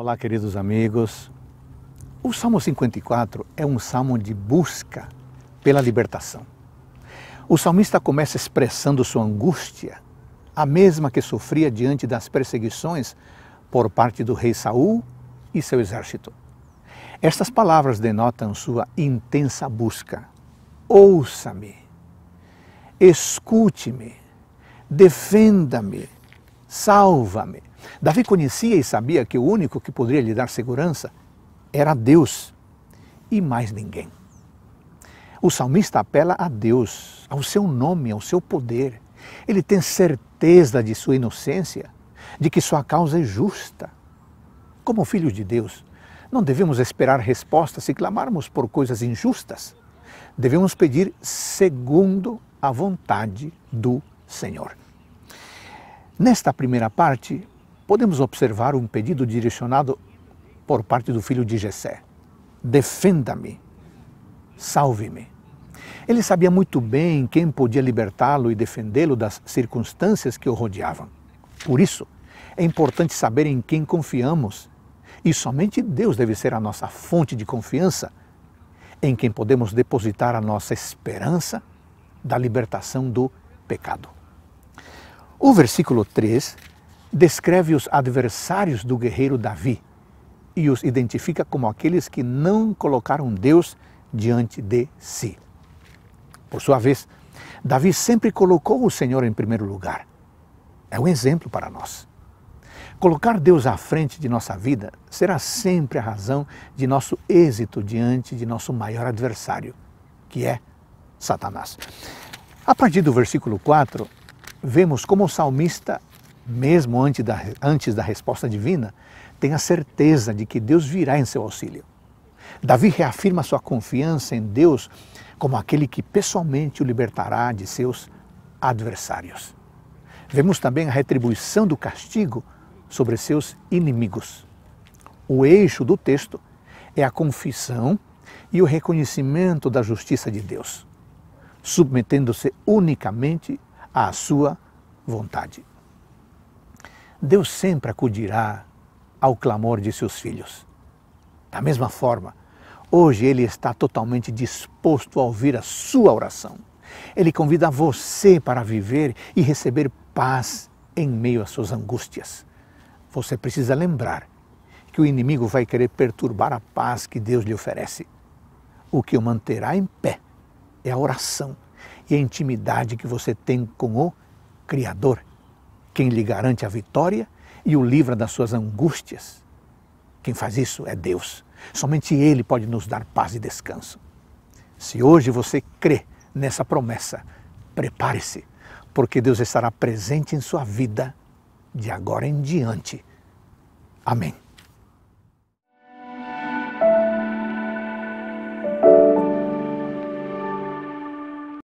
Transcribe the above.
Olá, queridos amigos. O Salmo 54 é um salmo de busca pela libertação. O salmista começa expressando sua angústia, a mesma que sofria diante das perseguições por parte do rei Saul e seu exército. Estas palavras denotam sua intensa busca. Ouça-me, escute-me, defenda-me, salva-me. Davi conhecia e sabia que o único que poderia lhe dar segurança era Deus e mais ninguém. O salmista apela a Deus, ao seu nome, ao seu poder. Ele tem certeza de sua inocência, de que sua causa é justa. Como filhos de Deus, não devemos esperar resposta se clamarmos por coisas injustas. Devemos pedir segundo a vontade do Senhor. Nesta primeira parte, podemos observar um pedido direcionado por parte do filho de Jessé. Defenda-me, salve-me. Ele sabia muito bem quem podia libertá-lo e defendê-lo das circunstâncias que o rodeavam. Por isso, é importante saber em quem confiamos. E somente Deus deve ser a nossa fonte de confiança, em quem podemos depositar a nossa esperança da libertação do pecado. O versículo 3 descreve os adversários do guerreiro Davi e os identifica como aqueles que não colocaram Deus diante de si. Por sua vez, Davi sempre colocou o Senhor em primeiro lugar. É um exemplo para nós. Colocar Deus à frente de nossa vida será sempre a razão de nosso êxito diante de nosso maior adversário, que é Satanás. A partir do versículo 4, vemos como o salmista mesmo antes da, antes da resposta divina, tem a certeza de que Deus virá em seu auxílio. Davi reafirma sua confiança em Deus como aquele que pessoalmente o libertará de seus adversários. Vemos também a retribuição do castigo sobre seus inimigos. O eixo do texto é a confissão e o reconhecimento da justiça de Deus, submetendo-se unicamente à sua vontade. Deus sempre acudirá ao clamor de seus filhos. Da mesma forma, hoje Ele está totalmente disposto a ouvir a sua oração. Ele convida você para viver e receber paz em meio às suas angústias. Você precisa lembrar que o inimigo vai querer perturbar a paz que Deus lhe oferece. O que o manterá em pé é a oração e a intimidade que você tem com o Criador quem lhe garante a vitória e o livra das suas angústias. Quem faz isso é Deus. Somente Ele pode nos dar paz e descanso. Se hoje você crê nessa promessa, prepare-se, porque Deus estará presente em sua vida de agora em diante. Amém.